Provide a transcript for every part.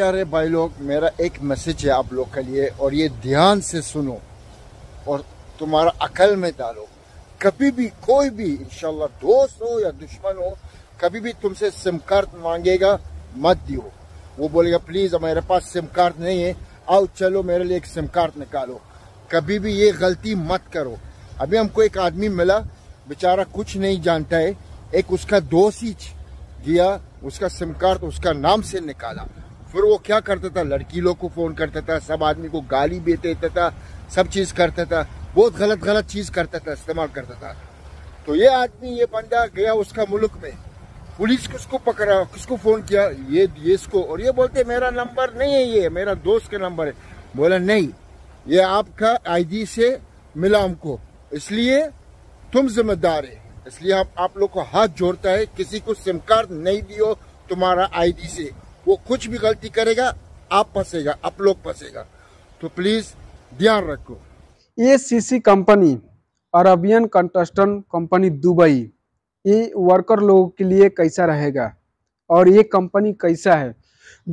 प्यारे भाई लोग मेरा एक मैसेज है आप लोग के लिए और ये ध्यान से सुनो और तुम्हारा अकल में डालो कभी भी कोई भी इनशाला दोस्त हो या दुश्मन हो कभी भी तुमसे सिम कार्ड मांगेगा मत दियो वो बोलेगा प्लीज़ हमारे पास सिम कार्ड नहीं है आओ चलो मेरे लिए एक सिम कार्ड निकालो कभी भी ये गलती मत करो अभी हमको एक आदमी मिला बेचारा कुछ नहीं जानता है एक उसका दोस्त ही दिया उसका सिम कार्ड उसका नाम से निकाला फिर वो क्या करता था लड़की लोग को फ़ोन करता था सब आदमी को गाली भी देता था सब चीज़ करता था बहुत गलत गलत चीज़ करता था इस्तेमाल करता था तो ये आदमी ये बंदा गया उसका मुल्क में पुलिस किसको पकड़ा किसको फ़ोन किया ये ये इसको और ये बोलते मेरा नंबर नहीं है ये मेरा दोस्त का नंबर है बोला नहीं ये आपका आईडी से मिला हमको इसलिए तुम जिम्मेदार है इसलिए आप, आप लोग को हाथ जोड़ता है किसी को सिम कार्ड नहीं दियो तुम्हारा आईडी से वो कुछ भी गलती करेगा आप फंसेगा आप लोग फंसेगा तो प्लीज ध्यान रखो A C C company Arabian construction company Dubai ये वर्कर लोगों के लिए कैसा रहेगा और ये कंपनी कैसा है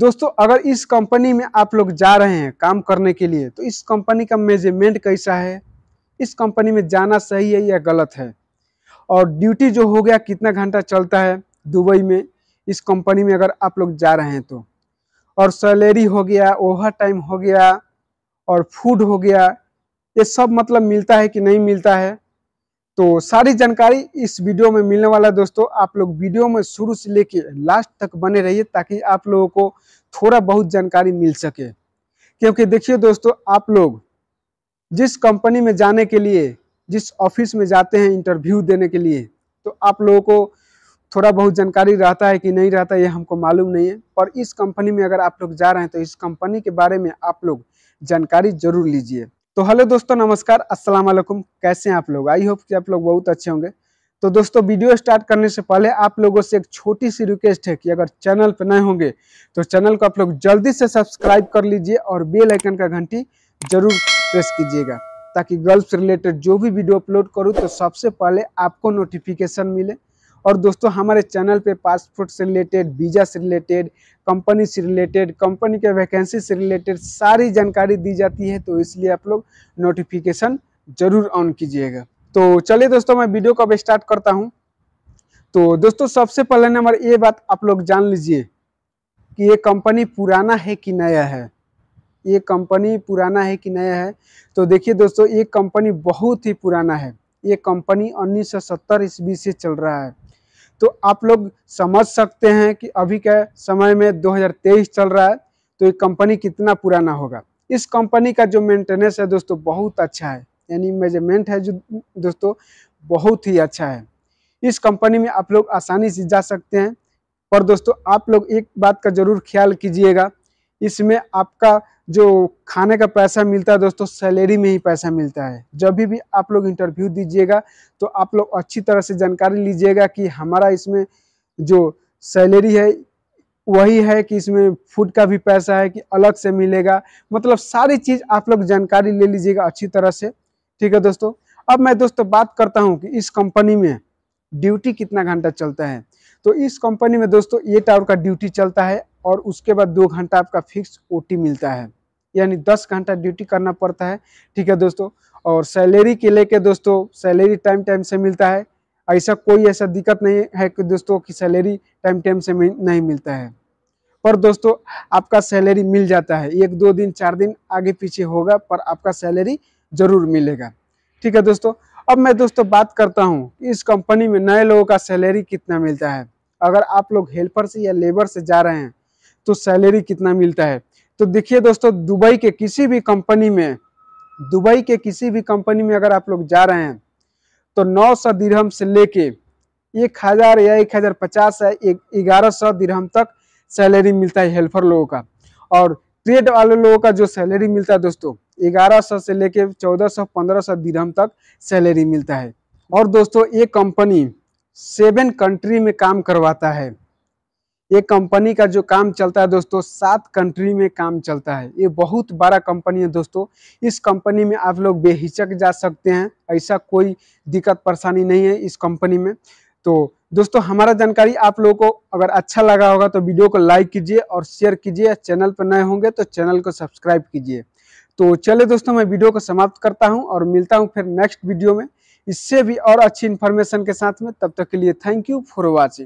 दोस्तों अगर इस कंपनी में आप लोग जा रहे हैं काम करने के लिए तो इस कंपनी का मेजरमेंट कैसा है इस कंपनी में जाना सही है या गलत है और ड्यूटी जो हो गया कितना घंटा चलता है दुबई में इस कंपनी में अगर आप लोग जा रहे हैं तो और सैलरी हो गया ओवर टाइम हो गया और फूड हो गया ये सब मतलब मिलता है कि नहीं मिलता है तो सारी जानकारी इस वीडियो में मिलने वाला है दोस्तों आप लोग वीडियो में शुरू से लेके लास्ट तक बने रहिए ताकि आप लोगों को थोड़ा बहुत जानकारी मिल सके क्योंकि देखिए दोस्तों आप लोग जिस कंपनी में जाने के लिए जिस ऑफिस में जाते हैं इंटरव्यू देने के लिए तो आप लोगों को थोड़ा बहुत जानकारी रहता है कि नहीं रहता है ये हमको मालूम नहीं है पर इस कंपनी में अगर आप लोग जा रहे हैं तो इस कंपनी के बारे में आप लोग जानकारी जरूर लीजिए तो हेलो दोस्तों नमस्कार अस्सलाम वालेकुम कैसे हैं आप लोग आई होप कि आप लोग बहुत अच्छे होंगे तो दोस्तों वीडियो स्टार्ट करने से पहले आप लोगों से एक छोटी सी रिक्वेस्ट है कि अगर चैनल पर नए होंगे तो चैनल को आप लोग जल्दी से सब्सक्राइब कर लीजिए और बेल आइकन का घंटी जरूर प्रेस कीजिएगा ताकि गर्ल्स रिलेटेड जो भी वीडियो अपलोड करूँ तो सबसे पहले आपको नोटिफिकेशन मिले और दोस्तों हमारे चैनल पे पासपोर्ट से रिलेटेड वीज़ा से रिलेटेड कंपनी से रिलेटेड कंपनी के वैकेंसी से रिलेटेड सारी जानकारी दी जाती है तो इसलिए आप लोग नोटिफिकेशन ज़रूर ऑन कीजिएगा तो चलिए दोस्तों मैं वीडियो को अब स्टार्ट करता हूँ तो दोस्तों सबसे पहले नंबर ये बात आप लोग जान लीजिए कि ये कंपनी पुराना है कि नया है ये कंपनी पुराना है कि नया है तो देखिए दोस्तों ये कंपनी बहुत ही पुराना है ये कंपनी 1970 ईस्वी से चल रहा है तो आप लोग समझ सकते हैं कि अभी के समय में 2023 चल रहा है तो ये कंपनी कितना पुराना होगा इस कंपनी का जो मेंटेनेंस है दोस्तों बहुत अच्छा है यानी मेजरमेंट है जो दोस्तों बहुत ही अच्छा है इस कंपनी में आप लोग आसानी से जा सकते हैं पर दोस्तों आप लोग एक बात का ज़रूर ख्याल कीजिएगा इसमें आपका जो खाने का पैसा मिलता है दोस्तों सैलरी में ही पैसा मिलता है जब भी, भी आप लोग इंटरव्यू दीजिएगा तो आप लोग अच्छी तरह से जानकारी लीजिएगा कि हमारा इसमें जो सैलरी है वही है कि इसमें फूड का भी पैसा है कि अलग से मिलेगा मतलब सारी चीज़ आप लोग जानकारी ले लीजिएगा अच्छी तरह से ठीक है दोस्तों अब मैं दोस्तों बात करता हूँ कि इस कंपनी में ड्यूटी कितना घंटा चलता है तो इस कंपनी में दोस्तों एट आवर का ड्यूटी चलता है और उसके बाद दो घंटा आपका फिक्स ओ मिलता है यानी दस घंटा ड्यूटी करना पड़ता है ठीक है दोस्तों और सैलरी के लेके दोस्तों सैलरी टाइम टाइम से मिलता है ऐसा कोई ऐसा दिक्कत नहीं है कि दोस्तों की सैलरी टाइम टाइम से नहीं मिलता है पर दोस्तों आपका सैलरी मिल जाता है एक दो दिन चार दिन आगे पीछे होगा पर आपका सैलरी जरूर मिलेगा ठीक है दोस्तों अब मैं दोस्तों बात करता हूँ इस कंपनी में नए लोगों का सैलरी कितना मिलता है अगर आप लोग हेल्पर से या लेबर से जा रहे हैं तो सैलरी कितना मिलता है तो देखिए दोस्तों दुबई के किसी भी कंपनी में दुबई के किसी भी कंपनी में अगर आप लोग जा रहे हैं तो नौ सौ दिरहम से लेके एक हज़ार या एक हज़ार पचास या ग्यारह सौ दिरहम तक सैलरी मिलता है हेल्पर लोगों का और ट्रेड वाले लोगों का जो सैलरी मिलता है दोस्तों ग्यारह सौ से लेके चौदह सौ पंद्रह सौ दिरहम तक सैलरी मिलता है और दोस्तों ये कंपनी सेवन कंट्री में काम करवाता है ये कंपनी का जो काम चलता है दोस्तों सात कंट्री में काम चलता है ये बहुत बड़ा कंपनी है दोस्तों इस कंपनी में आप लोग बेहिचक जा सकते हैं ऐसा कोई दिक्कत परेशानी नहीं है इस कंपनी में तो दोस्तों हमारा जानकारी आप लोगों को अगर अच्छा लगा होगा तो वीडियो को लाइक कीजिए और शेयर कीजिए चैनल पर नए होंगे तो चैनल को सब्सक्राइब कीजिए तो चले दोस्तों मैं वीडियो को समाप्त करता हूँ और मिलता हूँ फिर नेक्स्ट वीडियो में इससे भी और अच्छी इन्फॉर्मेशन के साथ में तब तक के लिए थैंक यू फॉर वॉचिंग